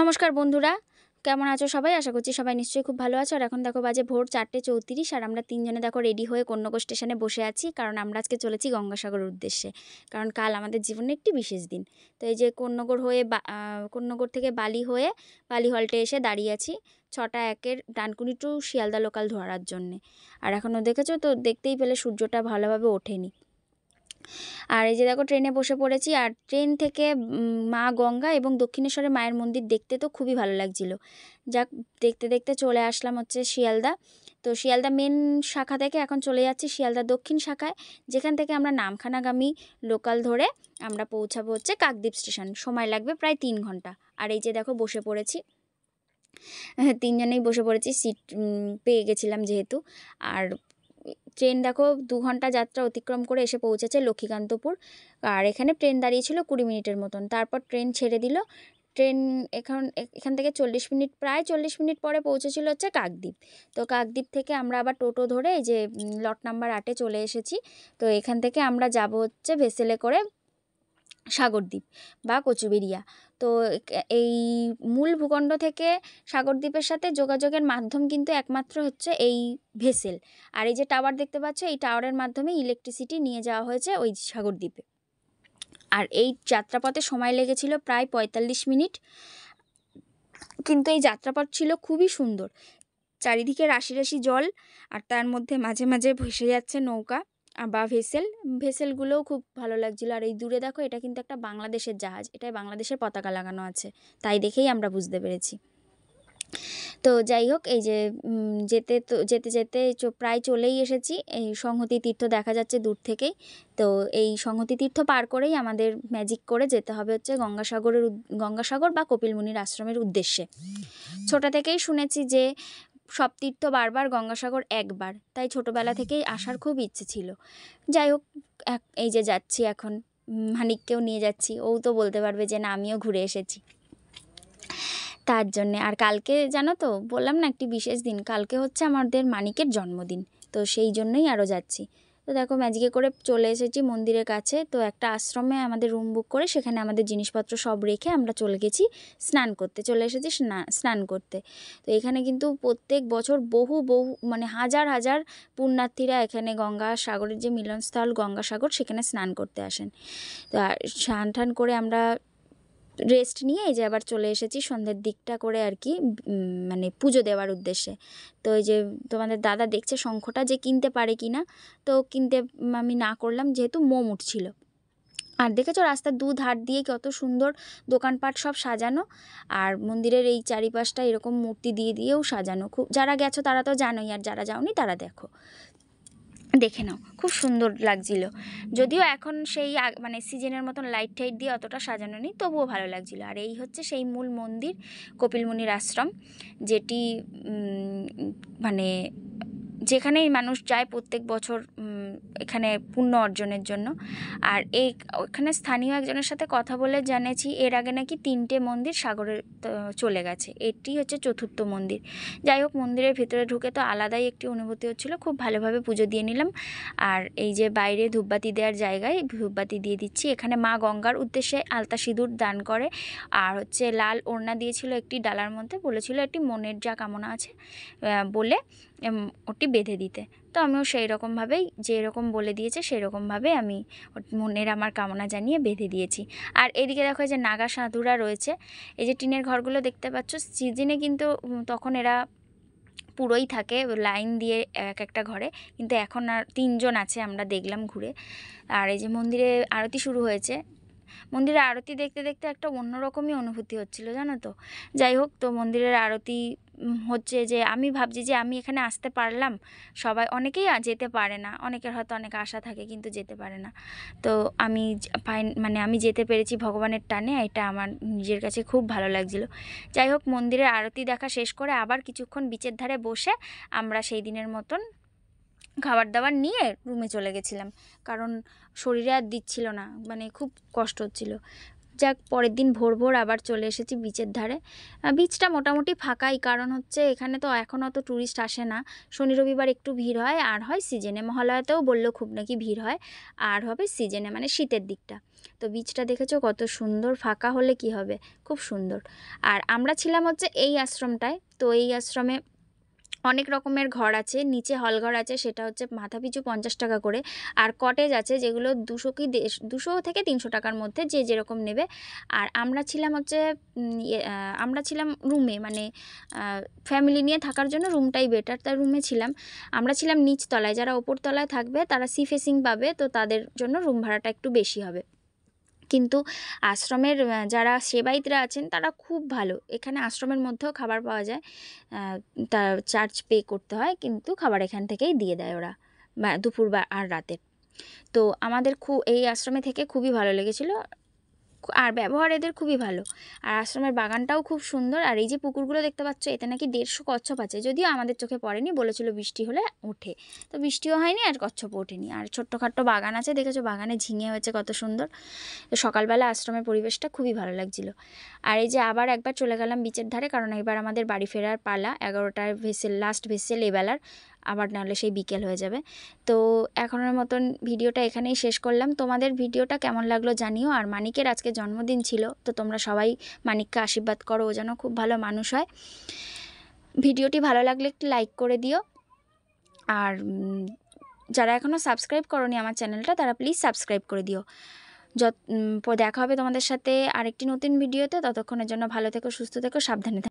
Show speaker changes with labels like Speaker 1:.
Speaker 1: নমস্কার বন্ধুরা কেমন আছো সবাই আশা করছি সবাই নিশ্চয়ই খুব ভালো আছো আর এখন দেখো বাজে ভোর চারটে চৌত্রিশ আর আমরা তিনজনে দেখো রেডি হয়ে কন্যক স্টেশনে বসে আছি কারণ আমরা আজকে চলেছি গঙ্গাসাগরের উদ্দেশ্যে কারণ কাল আমাদের জীবনে একটি বিশেষ দিন তো এই যে কন্যগর হয়ে কন্যগর থেকে বালি হয়ে বালি হল্টে এসে দাঁড়িয়ে আছি ছটা একের ডানকুনি টু শিয়ালদা লোকাল ধরার জন্যে আর এখনও দেখেছো তো দেখতেই পেলে সূর্যটা ভালোভাবে ওঠেনি আর এই যে দেখো ট্রেনে বসে পড়েছি আর ট্রেন থেকে মা গঙ্গা এবং দক্ষিণেশ্বরের মায়ের মন্দির দেখতে তো খুবই ভালো লাগছিল যাক দেখতে দেখতে চলে আসলাম হচ্ছে শিয়ালদা তো শিয়ালদা মেন শাখা থেকে এখন চলে যাচ্ছি শিয়ালদা দক্ষিণ শাখায় যেখান থেকে আমরা নামখানাগামী লোকাল ধরে আমরা পৌঁছাবো হচ্ছে কাকদ্বীপ স্টেশন সময় লাগবে প্রায় তিন ঘন্টা আর এই যে দেখো বসে পড়েছি হ্যাঁ, তিনজনেই বসে পড়েছি সিট পেয়ে গেছিলাম যেহেতু আর ট্রেন দেখো দু ঘন্টা যাত্রা অতিক্রম করে এসে পৌঁছেছে লক্ষ্মীকান্তপুর আর এখানে ট্রেন দাঁড়িয়েছিল কুড়ি মিনিটের মতন তারপর ট্রেন ছেড়ে দিল ট্রেন এখন এখান থেকে চল্লিশ মিনিট প্রায় চল্লিশ মিনিট পরে পৌঁছেছিল হচ্ছে কাকদ্বীপ তো কাকদ্বীপ থেকে আমরা আবার টোটো ধরে এই যে লট নাম্বার আটে চলে এসেছি তো এখান থেকে আমরা যাব হচ্ছে ভেসেলে করে সাগরদ্বীপ বা কচুবেড়িয়া তো এই মূল ভূখণ্ড থেকে সাগরদ্বীপের সাথে যোগাযোগের মাধ্যম কিন্তু একমাত্র হচ্ছে এই ভেসেল আর এই যে টাওয়ার দেখতে পাচ্ছ এই টাওয়ারের মাধ্যমে ইলেকট্রিসিটি নিয়ে যাওয়া হয়েছে ওই সাগরদ্বীপে আর এই যাত্রাপথে সময় লেগেছিল প্রায় পঁয়তাল্লিশ মিনিট কিন্তু এই যাত্রাপথ ছিল খুবই সুন্দর চারিদিকে রাশি রাশি জল আর তার মধ্যে মাঝে মাঝে ভেসে যাচ্ছে নৌকা বা ভেসেল ভেসেলগুলোও খুব ভালো লাগছিলো আর এই দূরে দেখো এটা কিন্তু একটা বাংলাদেশের জাহাজ এটাই বাংলাদেশের পতাকা লাগানো আছে তাই দেখেই আমরা বুঝতে পেরেছি তো যাই হোক এই যে যেতে তো যেতে যেতে প্রায় চলেই এসেছি এই সংহতি তীর্থ দেখা যাচ্ছে দূর থেকেই তো এই সংহতি তীর্থ পার করেই আমাদের ম্যাজিক করে যেতে হবে হচ্ছে গঙ্গাসাগরের গঙ্গাসাগর বা কপিলমুনির আশ্রমের উদ্দেশ্যে ছোটা থেকেই শুনেছি যে তীর্থ বারবার গঙ্গাসাগর একবার তাই ছোটোবেলা থেকেই আসার খুব ইচ্ছে ছিল যাই হোক এই যে যাচ্ছি এখন মানিককেও নিয়ে যাচ্ছি ও তো বলতে পারবে যে না আমিও ঘুরে এসেছি তার জন্যে আর কালকে জানো তো বললাম না একটি বিশেষ দিন কালকে হচ্ছে আমাদের মানিকের জন্মদিন তো সেই জন্যই আরও যাচ্ছি তো দেখো ম্যাজিকে করে চলে এসেছি মন্দিরের কাছে তো একটা আশ্রমে আমাদের রুম বুক করে সেখানে আমাদের জিনিসপত্র সব রেখে আমরা চলে গেছি স্নান করতে চলে এসেছি স্নান করতে তো এখানে কিন্তু প্রত্যেক বছর বহু বহু মানে হাজার হাজার পুণ্যার্থীরা এখানে গঙ্গা সাগরের যে মিলনস্থল গঙ্গাসাগর সেখানে স্নান করতে আসেন তো স্নান টান করে আমরা রেস্ট নিয়ে এই যে আবার চলে এসেছি সন্ধ্যের দিকটা করে আর কি মানে পুজো দেওয়ার উদ্দেশ্যে তো এই যে তোমাদের দাদা দেখছে শঙ্খটা যে কিনতে পারে কি না তো কিনতে আমি না করলাম যেহেতু মোম উঠছিল আর দেখেছো রাস্তার দু ধার দিয়ে কত সুন্দর দোকানপাট সব সাজানো আর মন্দিরের এই চারিপাশটা এরকম মূর্তি দিয়ে দিয়েও সাজানো খুব যারা গেছো তারা তো জানোই আর যারা যাওনি তারা দেখো দেখে নাও খুব সুন্দর লাগছিল যদিও এখন সেই মানে সিজনের মতন লাইট টাইট দিয়ে অতটা সাজানো নেই তবুও ভালো লাগছিল আর এই হচ্ছে সেই মূল মন্দির কপিলমুনির আশ্রম যেটি মানে যেখানেই মানুষ যায় প্রত্যেক বছর এখানে পুণ্য অর্জনের জন্য আর এই ওখানে স্থানীয় একজনের সাথে কথা বলে জানেছি এর আগে নাকি তিনটে মন্দির সাগরে চলে গেছে এটি হচ্ছে চতুর্থ মন্দির যাই হোক মন্দিরের ভিতরে ঢুকে তো আলাদাই একটি অনুভূতি হচ্ছিল খুব ভালোভাবে পুজো দিয়ে নিলাম আর এই যে বাইরে ধূপবাতি দেওয়ার জায়গায় ধূপবাতি দিয়ে দিচ্ছি এখানে মা গঙ্গার উদ্দেশ্যে আলতা সিঁদুর দান করে আর হচ্ছে লাল ওড়না দিয়েছিল একটি ডালার মধ্যে বলেছিল একটি মনের যা কামনা আছে বলে ওটি বেঁধে দিতে তো আমিও সেই রকমভাবেই যেরকম বলে দিয়েছে সেই সেরকমভাবে আমি মনের আমার কামনা জানিয়ে বেঁধে দিয়েছি আর এদিকে দেখো যে নাগা সাধুরা রয়েছে এই যে টিনের ঘরগুলো দেখতে পাচ্ছ সিজনে কিন্তু তখন এরা পুরোই থাকে লাইন দিয়ে এক একটা ঘরে কিন্তু এখন আর তিনজন আছে আমরা দেখলাম ঘুরে আর এই যে মন্দিরে আরতি শুরু হয়েছে মন্দিরের আরতি দেখতে দেখতে একটা অন্যরকমই অনুভূতি হচ্ছিল জানো তো যাই হোক তো মন্দিরের আরতি হচ্ছে যে আমি ভাবছি যে আমি এখানে আসতে পারলাম সবাই অনেকেই যেতে পারে না অনেকের হয়তো অনেক আশা থাকে কিন্তু যেতে পারে না তো আমি ফাইন মানে আমি যেতে পেরেছি ভগবানের টানে এটা আমার নিজের কাছে খুব ভালো লাগছিল যাই হোক মন্দিরের আরতি দেখা শেষ করে আবার কিছুক্ষণ বিচের ধারে বসে আমরা সেই দিনের মতন খাবার দাবার নিয়ে রুমে চলে গেছিলাম কারণ শরীরে আর দিচ্ছিল না মানে খুব কষ্ট হচ্ছিল যাক পরের দিন ভোর ভোর আবার চলে এসেছি বিচের ধারে বিচটা মোটামুটি ফাঁকাই কারণ হচ্ছে এখানে তো এখন অত ট্যুরিস্ট আসে না শনি রবিবার একটু ভিড় হয় আর হয় সিজনে মহালয়াতেও বললো খুব নাকি ভিড় হয় আর হবে সিজনে মানে শীতের দিকটা তো বিচটা দেখেছো কত সুন্দর ফাঁকা হলে কি হবে খুব সুন্দর আর আমরা ছিলাম হচ্ছে এই আশ্রমটায় তো এই আশ্রমে অনেক রকমের ঘর আছে নিচে হলঘর আছে সেটা হচ্ছে মাথা পিছু পঞ্চাশ টাকা করে আর কটেজ আছে যেগুলো দুশো কি দুশো থেকে তিনশো টাকার মধ্যে যে যেরকম নেবে আর আমরা ছিলাম হচ্ছে ইয়ে, আমরা ছিলাম রুমে মানে ফ্যামিলি নিয়ে থাকার জন্য রুমটাই বেটার তার রুমে ছিলাম আমরা ছিলাম নিচতলায় যারা ওপর তলায় থাকবে তারা সি ফেসিং পাবে তো তাদের জন্য রুম ভাড়াটা একটু বেশি হবে কিন্তু আশ্রমের যারা সেবায়িতরা আছেন তারা খুব ভালো এখানে আশ্রমের মধ্যেও খাবার পাওয়া যায় তা চার্জ পে করতে হয় কিন্তু খাবার এখান থেকেই দিয়ে দেয় ওরা দুপুর বা আর রাতের তো আমাদের খুব এই আশ্রমে থেকে খুবই ভালো লেগেছিলো আর ব্যবহার এদের খুবই ভালো আর আশ্রমের বাগানটাও খুব সুন্দর আর এই যে পুকুরগুলো দেখতে পাচ্ছ এতে নাকি দেড়শো কচ্ছপ আছে যদিও আমাদের চোখে পড়েনি বলেছিল বৃষ্টি হলে ওঠে তো বৃষ্টিও হয়নি আর কচ্ছপ ওঠেনি আর ছোট্টখাট্টো বাগান আছে দেখেছো বাগানে ঝিঙে হয়েছে কত সুন্দর তো সকালবেলা আশ্রমের পরিবেশটা খুবই ভালো লাগছিল আর এই যে আবার একবার চলে গেলাম বিচের ধারে কারণ এবার আমাদের বাড়ি ফেরার পালা এগারোটার ভেসেল লাস্ট ভেসেল এবেলার আবার নাহলে সেই বিকেল হয়ে যাবে তো এখনের মতন ভিডিওটা এখানেই শেষ করলাম তোমাদের ভিডিওটা কেমন লাগলো জানিও আর মানিকের আজকে জন্মদিন ছিল তো তোমরা সবাই মানিককে আশীর্বাদ করো ও যেন খুব ভালো মানুষ হয় ভিডিওটি ভালো লাগলে একটু লাইক করে দিও আর যারা এখনও সাবস্ক্রাইব করনি আমার চ্যানেলটা তারা প্লিজ সাবস্ক্রাইব করে দিও যত দেখা হবে তোমাদের সাথে আরেকটি নতুন ভিডিওতে ততক্ষণের জন্য ভালো থেকো সুস্থ থেকো সাবধানে